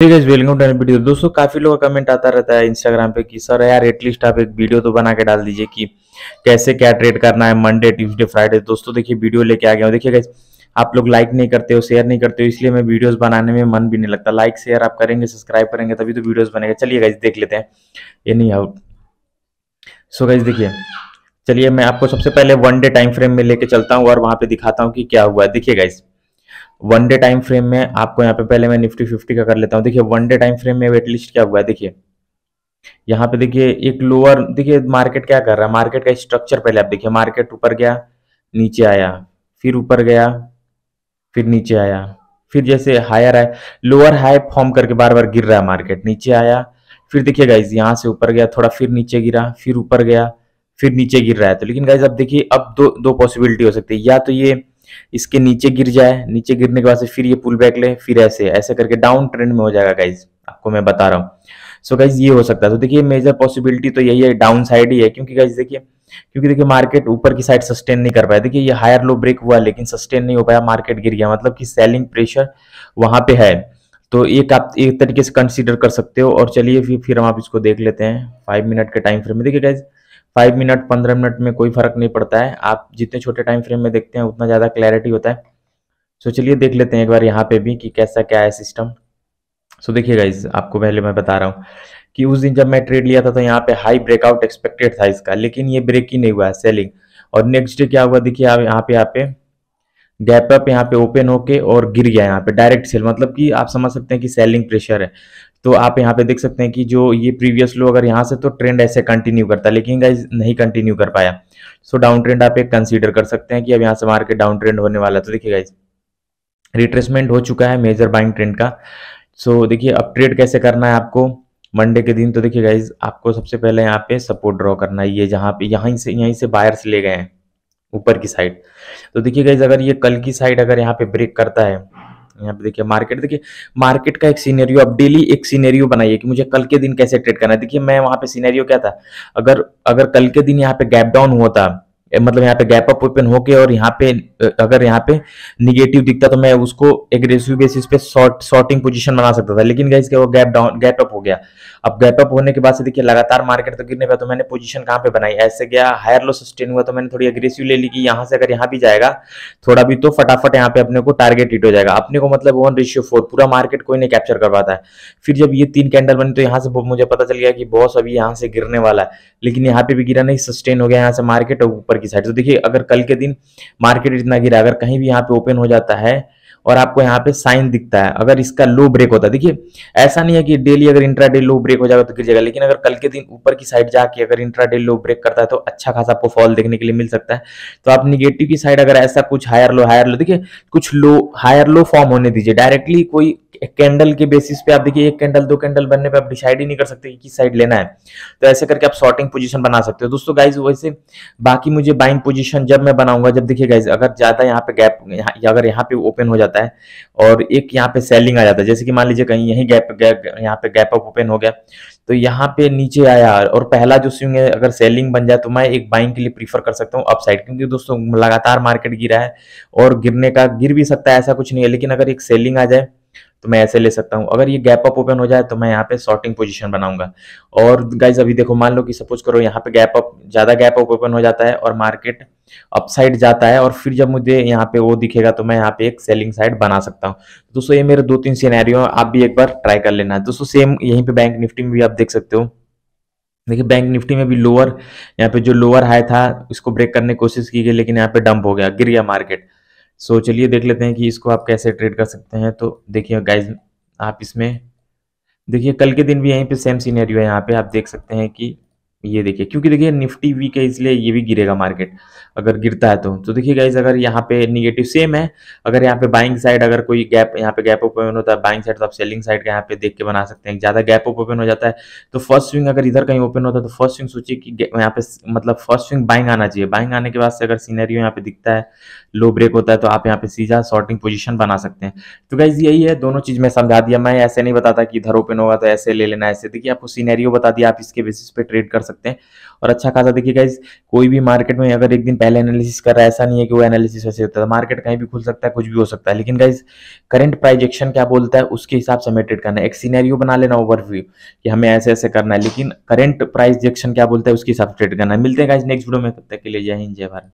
ठीक है welcome to video दोस्तों काफी लोगों का कमेंट आता रहता है इंस्टाग्राम पे कि सर यार एटलीस्ट आप एक वीडियो तो बना के डाल दीजिए कि कैसे क्या ट्रेड करना है मंडे ट्यूसडे फ्राइडे दोस्तों देखिए वीडियो लेके आ गया देखिए गाइस आप लोग लाइक नहीं करते हो शेयर नहीं करते हो इसलिए मैं वीडियोस बनाने में मन भी नहीं लगता लाइक शेयर आप करेंगे सब्सक्राइब करेंगे तभी तो वीडियोज बनेगा चलिए गाइज देख लेते हैं ये नहीं आउट सो गाइज देखिए चलिए मैं आपको सबसे पहले वन डे टाइम फ्रेम में लेके चलता हूँ और वहां पे दिखाता हूँ कि क्या हुआ है देखिए guys one day time frame में आपको यहाँ पे पहले मैं निफ्टी फिफ्टी का कर लेता हूँ देखिए वन डे टाइम फ्रेम में वेट क्या हुआ है देखिए यहाँ पे देखिए एक लोअर देखिए मार्केट क्या कर रहा है मार्केट का स्ट्रक्चर पहले आप देखिए मार्केट ऊपर गया नीचे आया फिर ऊपर गया फिर नीचे आया फिर जैसे हायर आए लोअर हाई फॉर्म करके बार बार गिर रहा है मार्केट नीचे आया फिर देखिए गाइज यहाँ से ऊपर गया थोड़ा फिर नीचे गिरा फिर ऊपर गया फिर नीचे गिर रहा है तो लेकिन गाइज अब देखिए अब दो दो पॉसिबिलिटी हो सकती है या तो ये इसके नीचे गिर जाए नीचे गिरने के बाद से फिर ये पुल बैक ले फिर ऐसे ऐसे करके डाउन ट्रेंड में हो जाएगा गाइज आपको मैं बता रहा हूँ सो गाइज ये हो सकता है तो देखिए मेजर पॉसिबिलिटी तो यही है डाउन साइड ही है क्योंकि गाइज देखिए क्योंकि देखिए मार्केट ऊपर की साइड सस्टेन नहीं कर पाया देखिए ये हायर लो ब्रेक हुआ लेकिन सस्टेन नहीं हो पाया मार्केट गिर गया मतलब कि सेलिंग प्रेशर वहां पे है तो एक आप एक तरीके से कंसीडर कर सकते हो और चलिए फिर फिर हम आप इसको देख लेते हैं फाइव मिनट के टाइम फ्रेम में देखिए गाइज फाइव मिनट पंद्रह मिनट में कोई फर्क नहीं पड़ता है आप जितने छोटे टाइम फ्रेम में देखते हैं उतना ज़्यादा क्लैरिटी होता है सो चलिए देख लेते हैं एक बार यहाँ पे भी कि कैसा क्या है सिस्टम सो देखिए इस आपको पहले मैं बता रहा हूँ कि उस दिन जब मैं ट्रेड लिया था तो यहाँ पे हाई ब्रेकआउट एक्सपेक्टेड था इसका लेकिन ये ब्रेक ही नहीं हुआ है सेलिंग और नेक्स्ट डे क्या हुआ देखिए आप यहाँ पे यहाँ पे गैप अप यहाँ पे ओपन होके और गिर गया यहाँ पे डायरेक्ट सेल मतलब कि आप समझ सकते हैं कि सेलिंग प्रेशर है तो आप यहाँ पे देख सकते हैं कि जो ये प्रीवियस लो अगर यहाँ से तो ट्रेंड ऐसे कंटिन्यू करता लेकिन गाइज नहीं कंटिन्यू कर पाया सो डाउन ट्रेंड आप एक कंसीडर कर सकते हैं कि अब यहाँ से मार्केट डाउन ट्रेंड होने वाला तो देखिए गाइज रिट्रेसमेंट हो चुका है मेजर बाइंग ट्रेंड का सो so, देखिए अब ट्रेड कैसे करना है आपको मंडे के दिन तो देखिए गाइज आपको सबसे पहले यहाँ पे सपोर्ट ड्रॉ करना है ये जहाँ पे यहाँ से यहीं से बायर्स ले गए हैं ऊपर की साइड तो देखिए गाइज अगर ये कल की साइड अगर यहाँ पे ब्रेक करता है यहाँ पे देखिए मार्केट देखिए मार्केट का एक सीनेरियो आप डेली एक सीनेरियो बनाइए कि मुझे कल के दिन कैसे ट्रेड करना है देखिए मैं वहाँ पे सीनेरियो क्या था अगर अगर कल के दिन यहाँ पे गैप डाउन हुआ था मतलब यहाँ पे गैप अप ओपन होके और यहाँ पे अगर यहाँ पे निगेटिव दिखता तो मैं उसको एग्रेसिव बेसिस पे शॉर्ट शॉर्टिंग पोजिशन बना सकता था लेकिन गाइस क्या वो गैप डाउन गैप अप हो गया अब गैपअप होने के बाद से देखिए लगातार मार्केट तो गिरने पर तो मैंने पोजीशन कहाँ पे बनाई ऐसे गया हायर लो सस्टेन हुआ तो मैंने थोड़ी अग्रेसिव ले ली कि यहाँ से अगर यहाँ भी जाएगा थोड़ा भी तो फटाफट यहाँ पे अपने को टारगेट हिट हो जाएगा अपने को मतलब वन रेशियो फोर पूरा मार्केट कोई नहीं कैप्चर कर पाता है फिर जब ये तीन कैंडल बने तो यहाँ से मुझे पता चल गया कि बॉस अभी यहाँ से गिरने वाला है लेकिन यहाँ पे भी गिरा नहीं सस्टेन हो गया यहाँ से मार्केट ऊपर की साइड तो देखिए अगर कल के दिन मार्केट इतना गिरा अगर कहीं भी यहाँ पे ओपन हो जाता है और आपको यहाँ पे साइन दिखता है अगर इसका लो ब्रेक होता है देखिए ऐसा नहीं है कि डेली अगर इंट्रा डे लो ब्रेक हो जाएगा तो गिर जाएगा लेकिन अगर कल के दिन ऊपर की साइड जाके अगर इंट्रा डे लो ब्रेक करता है तो अच्छा खासा आपको फॉल देखने के लिए मिल सकता है तो आप निगेटिव की साइड अगर ऐसा कुछ हायर लो हायर लो देखिए कुछ लो हायर लो फॉर्म होने दीजिए डायरेक्टली कोई कैंडल के बेसिस पे आप देखिए एक कैंडल दो कैंडल बनने पे आप डिसाइड ही नहीं कर सकते कि किस साइड लेना है तो ऐसे करके आप शॉर्टिंग पोजीशन बना सकते हो दोस्तों गाइज वैसे बाकी मुझे बाइंग पोजीशन जब मैं बनाऊंगा जब देखिए गाइज अगर ज़्यादा यहाँ पे गैप यहाँ अगर यहाँ पे ओपन हो जाता है और एक यहाँ पे सेलिंग आ जाता है जैसे कि मान लीजिए कहीं यही गैप गैप यहाँ पे गैप अप ओपन हो गया तो यहाँ पे नीचे आया और पहला जो स्विंग है अगर सेलिंग बन जाए तो मैं एक बाइंग के लिए प्रीफर कर सकता हूँ अपसाइड क्योंकि दोस्तों लगातार मार्केट गिरा है और गिरने का गिर भी सकता है ऐसा कुछ नहीं है लेकिन अगर एक सेलिंग आ जाए तो मैं ऐसे ले सकता हूँ अगर ये गैप अप ओपन हो जाए तो मैं यहाँ पे शॉर्टिंग पोजीशन बनाऊंगा और गाइज अभी देखो मान लो कि सपोज करो यहाँ पे गैप अप ज़्यादा गैप अप ओपन हो जाता है और मार्केट अपसाइड जाता है और फिर जब मुझे यहाँ पे वो दिखेगा तो मैं यहाँ पे एक सेलिंग साइड बना सकता हूँ दोस्तों ये मेरे दो तीन सीनैरियो आप भी एक बार ट्राई कर लेना है दोस्तों सेम यहीं पर बैंक निफ्टी में भी आप देख सकते हो देखिए बैंक निफ्टी में भी लोअर यहाँ पे जो लोअर हाई था उसको ब्रेक करने की कोशिश की गई लेकिन यहाँ पे डंप हो गया गिर गया मार्केट सो so, चलिए देख लेते हैं कि इसको आप कैसे ट्रेड कर सकते हैं तो देखिए गाइज आप इसमें देखिए कल के दिन भी यहीं पे सेम सीनरी है यहाँ पे आप देख सकते हैं कि ये देखिए क्योंकि देखिए निफ्टी वीक है इसलिए ये भी गिरेगा मार्केट अगर गिरता है तो तो देखिए गाइज अगर यहाँ पे निगेटिव सेम है अगर यहाँ पे बाइंग साइड अगर कोई गैप यहाँ पे गैप ओपन होता है बाइंग साइड तो आप सेलिंग साइड का यहाँ पे देख के बना सकते हैं ज़्यादा गैप ओपन हो जाता है तो फर्स्ट स्विंग अगर इधर कहीं ओपन होता है तो फर्स्ट स्विंग सोचिए कि यहाँ पे मतलब फर्स्ट स्विंग बाइंग आना चाहिए बाइंग आने के बाद से अगर सीनरी यहाँ पे दिखता है लो ब्रेक होता है तो आप यहाँ पे सीधा शॉर्टिंग पोजिशन बना सकते हैं तो गाइज यही है दोनों चीज़ मैं समझा दिया मैं ऐसे नहीं बताता कि इधर ओपन होगा तो ऐसे ले लेना ऐसे देखिए आपको सीनरियो बता दिया आप इसके बेसिस पे ट्रेड कर सकते हैं और अच्छा खासा देखिए गाइज कोई भी मार्केट में अगर एक दिन पहले एनालिसिस कर रहा है ऐसा नहीं है कि वो एनालिसिस वैसे होता है मार्केट कहीं भी खुल सकता है कुछ भी हो सकता है लेकिन गाइज करंट प्राइजेक्शन क्या बोलता है उसके हिसाब से मेटेड करना है एक सीनेरियो बना लेना ओवरव्यू कि हमें ऐसे ऐसे करना है लेकिन करंट प्राइजेक्शन क्या बोलता है उसके हिसाब से ट्रेड करना है मिलते हैं गाइज नेक्स्ट वीडियो में तब तक के लिए जय हिंद जय भारत